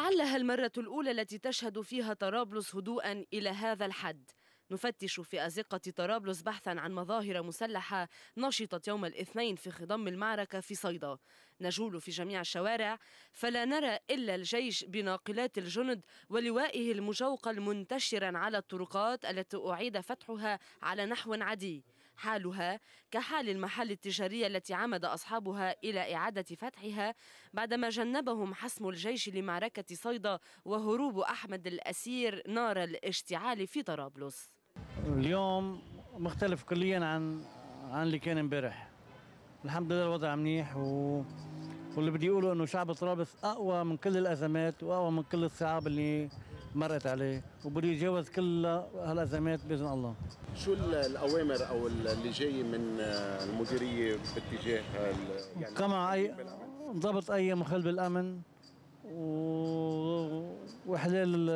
لعلها المرة الأولى التي تشهد فيها طرابلس هدوءا إلى هذا الحد نفتش في أزقة طرابلس بحثا عن مظاهر مسلحة نشطت يوم الاثنين في خضم المعركة في صيدا نجول في جميع الشوارع فلا نرى إلا الجيش بناقلات الجند ولوائه المجوقل منتشرا على الطرقات التي أعيد فتحها على نحو عدي حالها كحال المحل التجارية التي عمد أصحابها إلى إعادة فتحها بعدما جنبهم حسم الجيش لمعركة صيدا وهروب أحمد الأسير نار الاشتعال في طرابلس اليوم مختلف كليا عن عن اللي كان امبارح الحمد لله الوضع منيح و... واللي بدي اقوله انه شعب طرابلس اقوى من كل الازمات واقوى من كل الصعاب اللي مرت عليه وبده يتجاوز كل هالازمات باذن الله. شو الاوامر او اللي جاي من آه، المديريه باتجاه يعني قمع اي ضبط اي مخل بالامن و... واحلال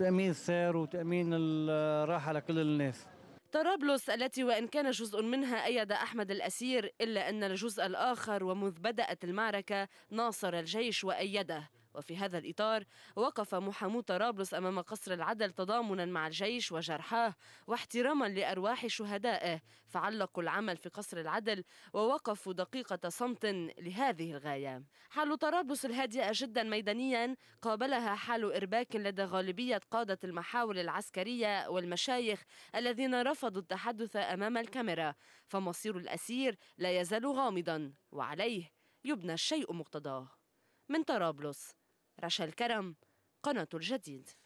تامين السير وتامين الراحه لكل الناس طرابلس التي وإن كان جزء منها أيد أحمد الأسير إلا أن الجزء الآخر ومذ بدأت المعركة ناصر الجيش وأيده وفي هذا الإطار وقف محامو طرابلس أمام قصر العدل تضامنا مع الجيش وجرحاه واحتراما لأرواح شهدائه فعلقوا العمل في قصر العدل ووقفوا دقيقة صمت لهذه الغاية حال طرابلس الهادئة جدا ميدانيا قابلها حال إرباك لدى غالبية قادة المحاور العسكرية والمشايخ الذين رفضوا التحدث أمام الكاميرا فمصير الأسير لا يزال غامضا وعليه يبنى الشيء مقتضاه من طرابلس رشا الكرم قناة الجديد